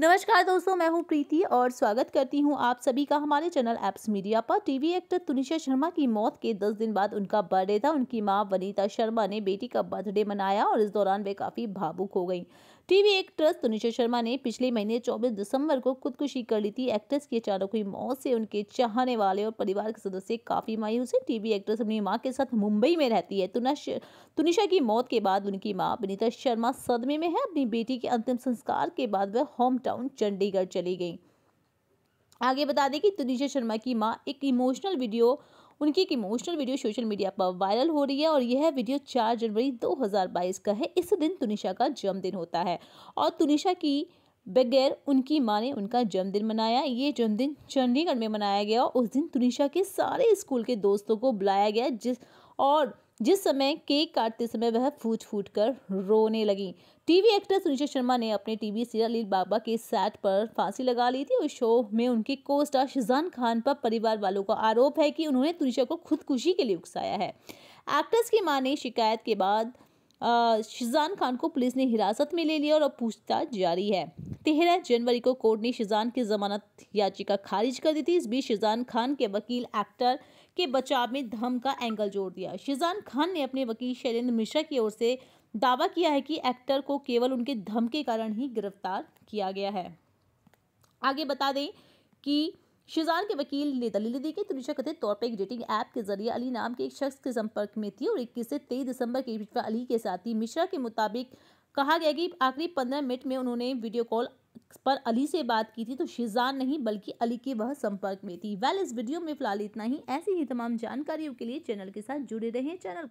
नमस्कार दोस्तों मैं हूं प्रीति और स्वागत करती हूं आप सभी का हमारे चैनल एप्स मीडिया पर टीवी एक्टर तुनिशा शर्मा की मौत के दस दिन बाद उनका बर्थडे था उनकी मां वनीता शर्मा ने बेटी का बर्थडे मनाया और इस दौरान वे काफ़ी भावुक हो गई टीवी एक्ट्रेस तनुषा शर्मा ने पिछले महीने 24 दिसंबर को खुदकुशी कर ली थी एक्ट्रेस की अचानक हुई मौत से उनके चाहने वाले और परिवार के सदस्य काफ़ी मायूस हैं टीवी एक्ट्रेस अपनी मां के साथ मुंबई में रहती है तुनिशा की मौत के बाद उनकी मां अभिनीता शर्मा सदमे में है अपनी बेटी के अंतिम संस्कार के बाद वह होम टाउन चंडीगढ़ चली गई आगे बता दें कि तुनिशा शर्मा की माँ एक इमोशनल वीडियो उनकी एक इमोशनल वीडियो सोशल मीडिया पर वायरल हो रही है और यह वीडियो 4 जनवरी 2022 का है इस दिन तुनिशा का जन्मदिन होता है और तुनिशा की बगैर उनकी माँ ने उनका जन्मदिन मनाया ये जन्मदिन चंडीगढ़ में मनाया गया और उस दिन तुनिशा के सारे स्कूल के दोस्तों को बुलाया गया जिस और जिस समय केक काटते समय वह फूट फूट कर रोने लगी टीवी एक्ट्रेस सुनिशा शर्मा ने अपने टीवी सीरियल लील बाबा के सेट पर फांसी लगा ली थी उस शो में उनके को स्टार शिजान खान पर परिवार वालों का आरोप है कि उन्होंने तुनिशा को खुदकुशी के लिए उकसाया है एक्ट्रेस की मां ने शिकायत के बाद शिजान खान को पुलिस ने हिरासत में ले लिया और अब पूछताछ जारी है तेरह जनवरी को कोर्ट ने शिजान की जमानत याचिका खारिज कर दी थी इस बीच शिजान खान के वकील एक्टर के बचाव में धम का एंगल जोड़ दिया शिजान खान ने अपने वकील शैलेंद्र मिश्रा की ओर से दावा किया है कि एक्टर को केवल उनके धम के कारण ही गिरफ्तार किया गया है आगे बता दें कि शिजान के वकील ने दलील दी कि तुनिशा कथित तौर पर एक डेटिंग ऐप के जरिए अली नाम के एक शख्स के संपर्क में थी और इक्कीस से तेईस दिसंबर के बीच में अली के साथी मिश्रा के मुताबिक कहा गया कि आखिरी पंद्रह मिनट में उन्होंने वीडियो कॉल पर अली से बात की थी तो शिजान नहीं बल्कि अली के वह संपर्क में थी वेल इस वीडियो में फिलहाल इतना ही ऐसी ही तमाम जानकारियों के लिए चैनल के साथ जुड़े रहें चैनल